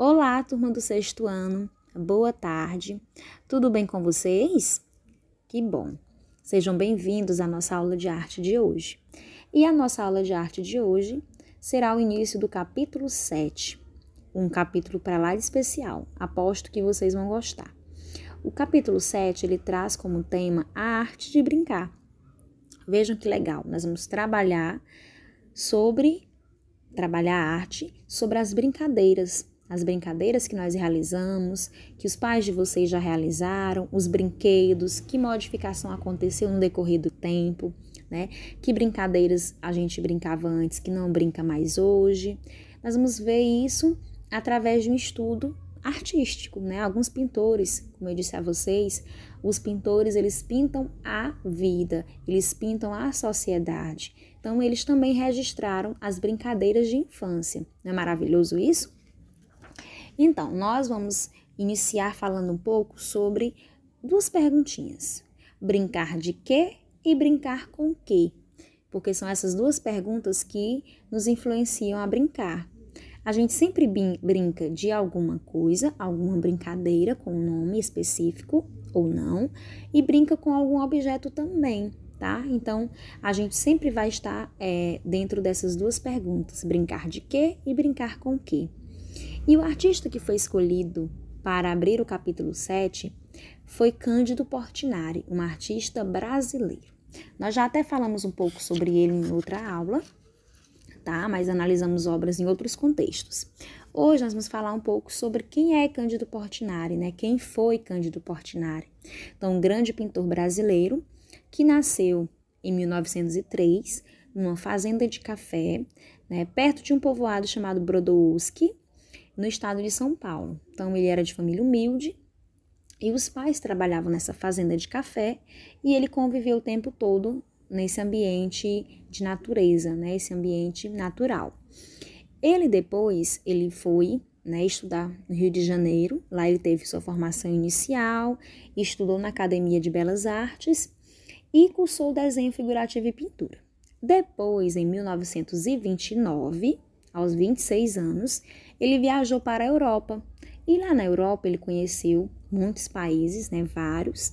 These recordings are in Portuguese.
Olá, turma do sexto ano. Boa tarde. Tudo bem com vocês? Que bom. Sejam bem-vindos à nossa aula de arte de hoje. E a nossa aula de arte de hoje será o início do capítulo 7, um capítulo para lá de especial. Aposto que vocês vão gostar. O capítulo 7, ele traz como tema a arte de brincar. Vejam que legal, nós vamos trabalhar sobre trabalhar a arte sobre as brincadeiras as brincadeiras que nós realizamos, que os pais de vocês já realizaram, os brinquedos, que modificação aconteceu no decorrer do tempo, né? Que brincadeiras a gente brincava antes que não brinca mais hoje. Nós vamos ver isso através de um estudo artístico, né? Alguns pintores, como eu disse a vocês, os pintores eles pintam a vida, eles pintam a sociedade. Então eles também registraram as brincadeiras de infância. Não é maravilhoso isso? Então, nós vamos iniciar falando um pouco sobre duas perguntinhas: brincar de quê e brincar com quê? Porque são essas duas perguntas que nos influenciam a brincar. A gente sempre brinca de alguma coisa, alguma brincadeira com um nome específico ou não, e brinca com algum objeto também, tá? Então, a gente sempre vai estar é, dentro dessas duas perguntas: brincar de quê e brincar com quê. E o artista que foi escolhido para abrir o capítulo 7 foi Cândido Portinari, um artista brasileiro. Nós já até falamos um pouco sobre ele em outra aula, tá? Mas analisamos obras em outros contextos. Hoje nós vamos falar um pouco sobre quem é Cândido Portinari, né? Quem foi Cândido Portinari? Então, um grande pintor brasileiro que nasceu em 1903 numa fazenda de café, né, perto de um povoado chamado Brodowski, no estado de São Paulo. Então, ele era de família humilde e os pais trabalhavam nessa fazenda de café e ele conviveu o tempo todo nesse ambiente de natureza, né, esse ambiente natural. Ele depois, ele foi né, estudar no Rio de Janeiro, lá ele teve sua formação inicial, estudou na Academia de Belas Artes e cursou desenho figurativo e pintura. Depois, em 1929, aos 26 anos, ele viajou para a Europa. E lá na Europa ele conheceu muitos países, né, vários.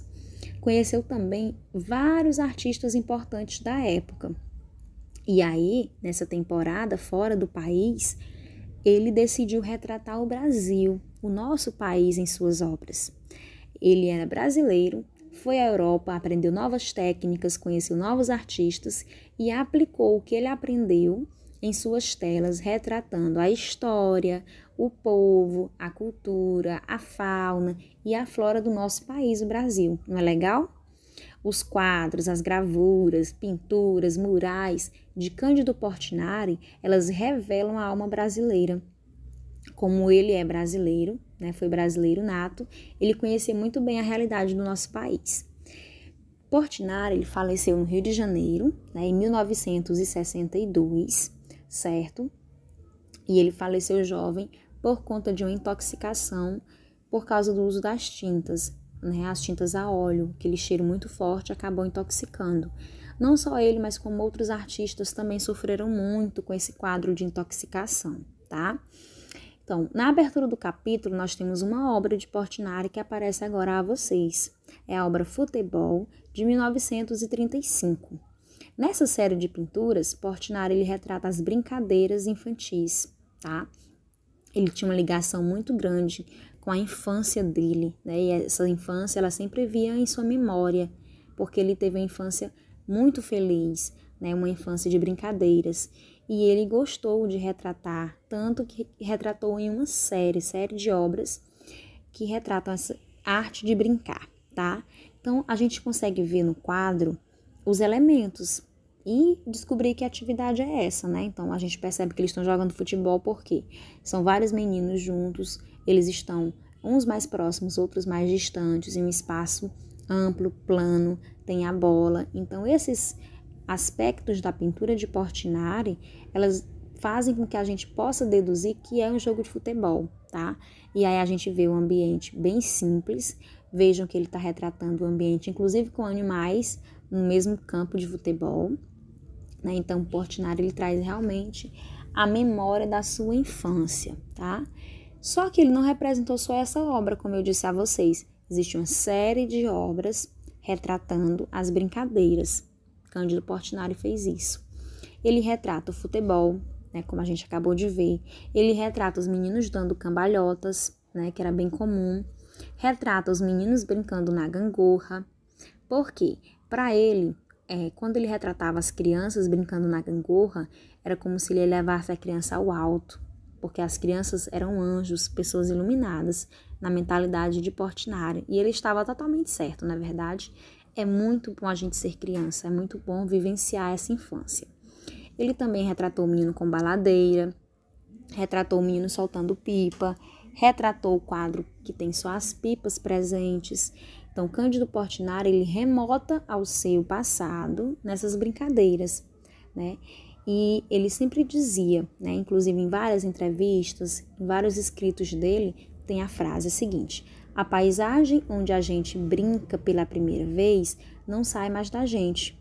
Conheceu também vários artistas importantes da época. E aí, nessa temporada fora do país, ele decidiu retratar o Brasil, o nosso país em suas obras. Ele era brasileiro, foi à Europa, aprendeu novas técnicas, conheceu novos artistas e aplicou o que ele aprendeu em suas telas, retratando a história, o povo, a cultura, a fauna e a flora do nosso país, o Brasil. Não é legal? Os quadros, as gravuras, pinturas, murais de Cândido Portinari, elas revelam a alma brasileira. Como ele é brasileiro, né, foi brasileiro nato, ele conhecia muito bem a realidade do nosso país. Portinari ele faleceu no Rio de Janeiro, né, em 1962, certo? E ele faleceu jovem por conta de uma intoxicação por causa do uso das tintas, né? As tintas a óleo, aquele cheiro muito forte acabou intoxicando. Não só ele, mas como outros artistas também sofreram muito com esse quadro de intoxicação, tá? Então, na abertura do capítulo, nós temos uma obra de Portinari que aparece agora a vocês. É a obra Futebol, de 1935. Nessa série de pinturas, Portinari ele retrata as brincadeiras infantis, tá? Ele tinha uma ligação muito grande com a infância dele, né? E essa infância ela sempre via em sua memória, porque ele teve uma infância muito feliz, né? Uma infância de brincadeiras. E ele gostou de retratar, tanto que retratou em uma série, série de obras que retratam essa arte de brincar, tá? Então a gente consegue ver no quadro os elementos e descobrir que atividade é essa, né? Então a gente percebe que eles estão jogando futebol porque são vários meninos juntos, eles estão uns mais próximos, outros mais distantes, em um espaço amplo, plano, tem a bola. Então esses aspectos da pintura de Portinari, elas fazem com que a gente possa deduzir que é um jogo de futebol, tá? E aí a gente vê um ambiente bem simples, Vejam que ele está retratando o ambiente, inclusive com animais, no mesmo campo de futebol. Né? Então, o Portinari ele traz realmente a memória da sua infância, tá? Só que ele não representou só essa obra, como eu disse a vocês. Existe uma série de obras retratando as brincadeiras. Cândido Portinari fez isso. Ele retrata o futebol, né, como a gente acabou de ver. Ele retrata os meninos dando cambalhotas, né, que era bem comum retrata os meninos brincando na gangorra, porque para ele, é, quando ele retratava as crianças brincando na gangorra, era como se ele levasse a criança ao alto, porque as crianças eram anjos, pessoas iluminadas na mentalidade de Portinari, e ele estava totalmente certo, na verdade. É muito bom a gente ser criança, é muito bom vivenciar essa infância. Ele também retratou o menino com baladeira, retratou o menino soltando pipa, retratou o quadro que tem só as pipas presentes. Então, Cândido Portinari ele remota ao seu passado nessas brincadeiras, né? E ele sempre dizia, né, inclusive em várias entrevistas, em vários escritos dele, tem a frase seguinte: a paisagem onde a gente brinca pela primeira vez não sai mais da gente.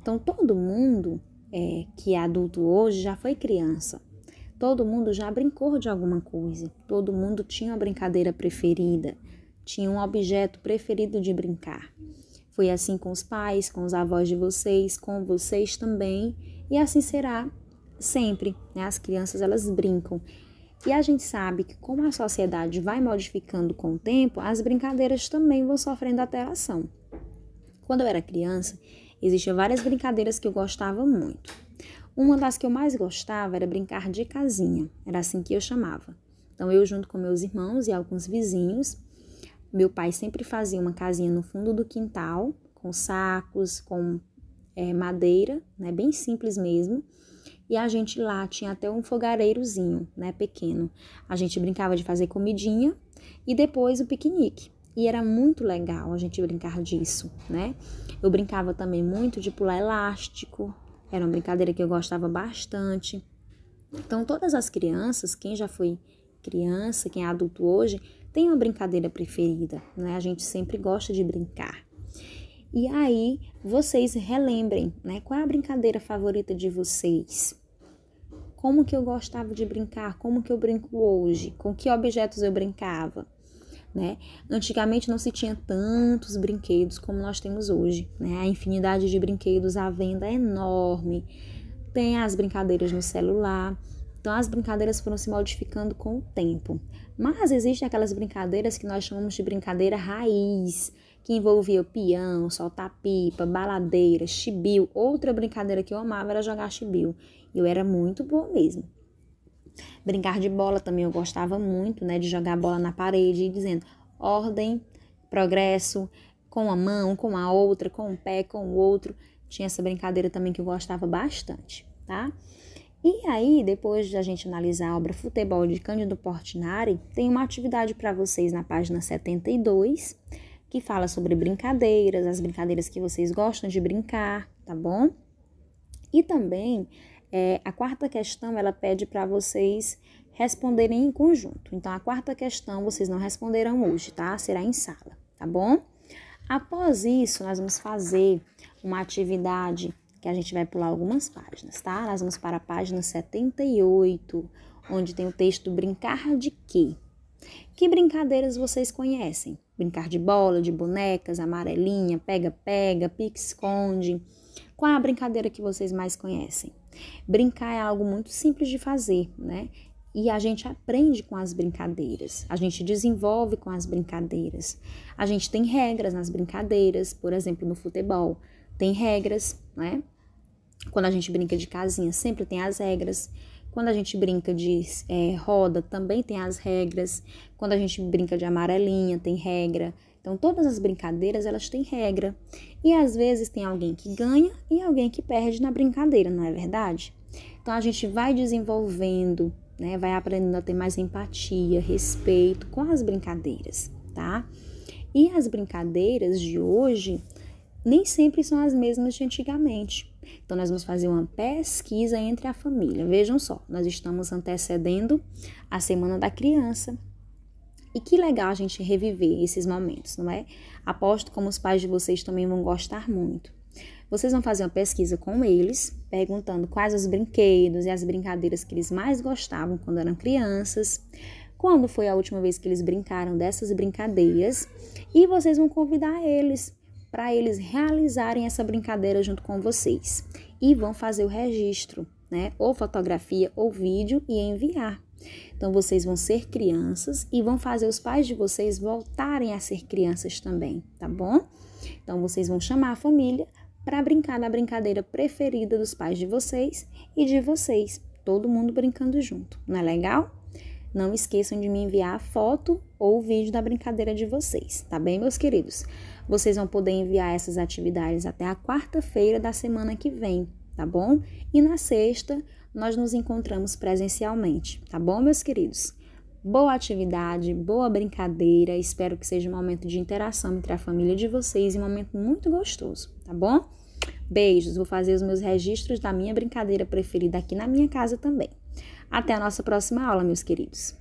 Então, todo mundo é, que é adulto hoje já foi criança. Todo mundo já brincou de alguma coisa, todo mundo tinha uma brincadeira preferida, tinha um objeto preferido de brincar. Foi assim com os pais, com os avós de vocês, com vocês também, e assim será sempre. Né? As crianças elas brincam. E a gente sabe que, como a sociedade vai modificando com o tempo, as brincadeiras também vão sofrendo alteração. Quando eu era criança, existiam várias brincadeiras que eu gostava muito. Uma das que eu mais gostava era brincar de casinha, era assim que eu chamava. Então eu junto com meus irmãos e alguns vizinhos, meu pai sempre fazia uma casinha no fundo do quintal, com sacos, com é, madeira, né, bem simples mesmo. E a gente lá tinha até um fogareirozinho, né, pequeno. A gente brincava de fazer comidinha e depois o piquenique. E era muito legal a gente brincar disso, né? Eu brincava também muito de pular elástico, era uma brincadeira que eu gostava bastante. Então, todas as crianças, quem já foi criança, quem é adulto hoje, tem uma brincadeira preferida, né? A gente sempre gosta de brincar. E aí, vocês relembrem, né? Qual é a brincadeira favorita de vocês? Como que eu gostava de brincar? Como que eu brinco hoje? Com que objetos eu brincava? né? Antigamente não se tinha tantos brinquedos como nós temos hoje, né? A infinidade de brinquedos à venda é enorme. Tem as brincadeiras no celular. Então as brincadeiras foram se modificando com o tempo. Mas existem aquelas brincadeiras que nós chamamos de brincadeira raiz, que envolvia o peão, soltar pipa, baladeira, chibio. Outra brincadeira que eu amava era jogar chibio. Eu era muito boa mesmo. Brincar de bola também eu gostava muito, né? De jogar bola na parede e dizendo ordem, progresso, com a mão, com a outra, com o pé, com o outro. Tinha essa brincadeira também que eu gostava bastante, tá? E aí, depois de a gente analisar a obra Futebol de Cândido Portinari, tem uma atividade para vocês na página 72, que fala sobre brincadeiras, as brincadeiras que vocês gostam de brincar, tá bom? E também é, a quarta questão ela pede para vocês responderem em conjunto. Então, a quarta questão vocês não responderão hoje, tá? Será em sala, tá bom? Após isso, nós vamos fazer uma atividade que a gente vai pular algumas páginas, tá? Nós vamos para a página 78, onde tem o texto Brincar de quê? Que brincadeiras vocês conhecem? Brincar de bola, de bonecas, amarelinha, pega-pega, pique-esconde. Qual é a brincadeira que vocês mais conhecem? Brincar é algo muito simples de fazer, né? E a gente aprende com as brincadeiras, a gente desenvolve com as brincadeiras. A gente tem regras nas brincadeiras, por exemplo, no futebol, tem regras, né? Quando a gente brinca de casinha, sempre tem as regras. Quando a gente brinca de é, roda, também tem as regras. Quando a gente brinca de amarelinha, tem regra. Então, todas as brincadeiras, elas têm regra. E às vezes tem alguém que ganha e alguém que perde na brincadeira, não é verdade? Então, a gente vai desenvolvendo, né? Vai aprendendo a ter mais empatia, respeito com as brincadeiras, tá? E as brincadeiras de hoje, nem sempre são as mesmas de antigamente. Então, nós vamos fazer uma pesquisa entre a família. Vejam só, nós estamos antecedendo a Semana da Criança. E que legal a gente reviver esses momentos, não é? Aposto como os pais de vocês também vão gostar muito. Vocês vão fazer uma pesquisa com eles, perguntando quais os brinquedos e as brincadeiras que eles mais gostavam quando eram crianças, quando foi a última vez que eles brincaram dessas brincadeiras, e vocês vão convidar eles para eles realizarem essa brincadeira junto com vocês e vão fazer o registro, né? Ou fotografia ou vídeo e enviar. Então vocês vão ser crianças e vão fazer os pais de vocês voltarem a ser crianças também, tá bom? Então vocês vão chamar a família para brincar da brincadeira preferida dos pais de vocês e de vocês, todo mundo brincando junto. Não é legal? Não esqueçam de me enviar a foto ou o vídeo da brincadeira de vocês, tá bem, meus queridos? Vocês vão poder enviar essas atividades até a quarta-feira da semana que vem, tá bom? E na sexta nós nos encontramos presencialmente, tá bom, meus queridos? Boa atividade, boa brincadeira. Espero que seja um momento de interação entre a família de vocês e um momento muito gostoso, tá bom? Beijos, vou fazer os meus registros da minha brincadeira preferida aqui na minha casa também. Até a nossa próxima aula, meus queridos.